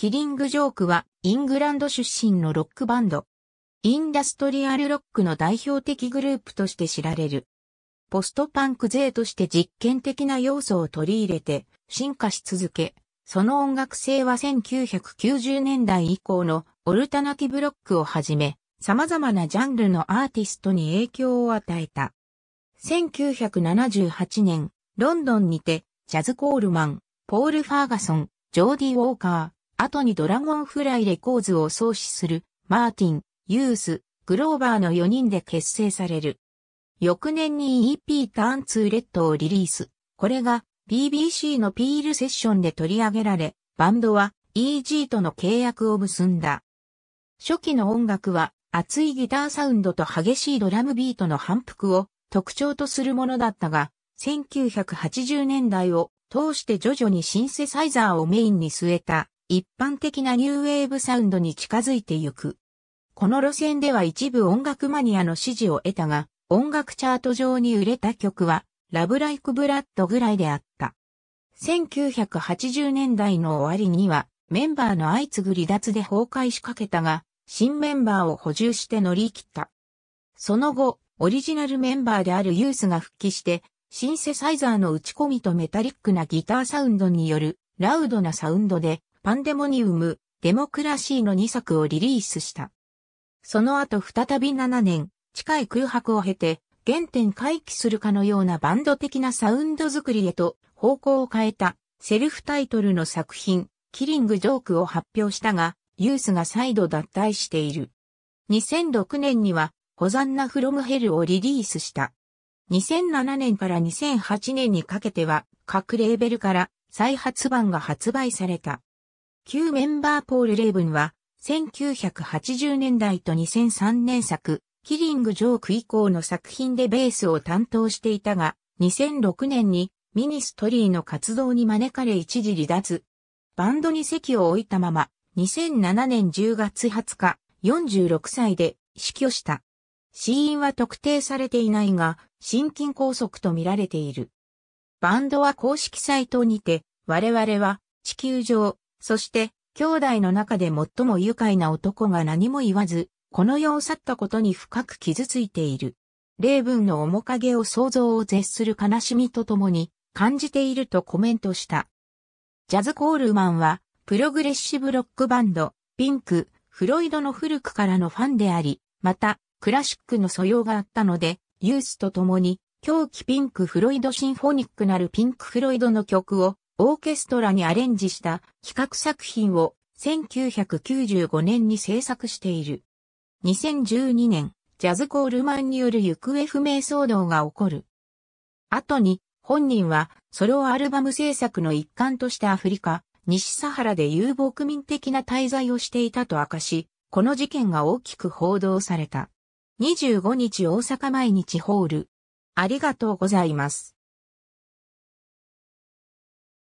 キリング・ジョークはイングランド出身のロックバンド。インダストリアルロックの代表的グループとして知られる。ポストパンク勢として実験的な要素を取り入れて進化し続け、その音楽性は1990年代以降のオルタナティブロックをはじめ、様々なジャンルのアーティストに影響を与えた。1978年、ロンドンにて、ジャズ・コールマン、ポール・ファーガソン、ジョーディ・ウォーカー、後にドラゴンフライレコーズを創始する、マーティン、ユース、グローバーの4人で結成される。翌年に EP ターンツーレッドをリリース。これが BBC のピールセッションで取り上げられ、バンドは EG との契約を結んだ。初期の音楽は熱いギターサウンドと激しいドラムビートの反復を特徴とするものだったが、1980年代を通して徐々にシンセサイザーをメインに据えた一般的なニューウェーブサウンドに近づいてゆく。この路線では一部音楽マニアの支持を得たが、音楽チャート上に売れた曲は、ラブライクブラッドぐらいであった。1980年代の終わりには、メンバーの相次ぐ離脱で崩壊しかけたが、新メンバーを補充して乗り切った。その後、オリジナルメンバーであるユースが復帰して、シンセサイザーの打ち込みとメタリックなギターサウンドによるラウドなサウンドでパンデモニウム、デモクラシーの2作をリリースした。その後再び7年、近い空白を経て、原点回帰するかのようなバンド的なサウンド作りへと方向を変えたセルフタイトルの作品、キリングジョークを発表したが、ユースが再度脱退している。2006年には、ホザンナフロムヘルをリリースした。2007年から2008年にかけては、各レーベルから再発版が発売された。旧メンバーポール・レイブンは、1980年代と2003年作、キリング・ジョーク以降の作品でベースを担当していたが、2006年にミニストリーの活動に招かれ一時離脱。バンドに席を置いたまま、2007年10月20日、46歳で死去した。死因は特定されていないが、心筋梗塞とみられている。バンドは公式サイトにて、我々は地球上そして、兄弟の中で最も愉快な男が何も言わず、この世を去ったことに深く傷ついている。霊文の面影を想像を絶する悲しみとともに感じているとコメントした。ジャズ・コールマンは、プログレッシブロックバンド、ピンク、フロイドの古くからのファンであり、また、クラシックの素養があったので、ユースと共に、狂気ピンク・フロイド・シンフォニックなるピンク・フロイドの曲をオーケストラにアレンジした企画作品を1995年に制作している。2012年、ジャズコールマンによる行方不明騒動が起こる。後に、本人はソロアルバム制作の一環としてアフリカ、西サハラで遊牧民的な滞在をしていたと明かし、この事件が大きく報道された。25日大阪毎日ホール。ありがとうございます。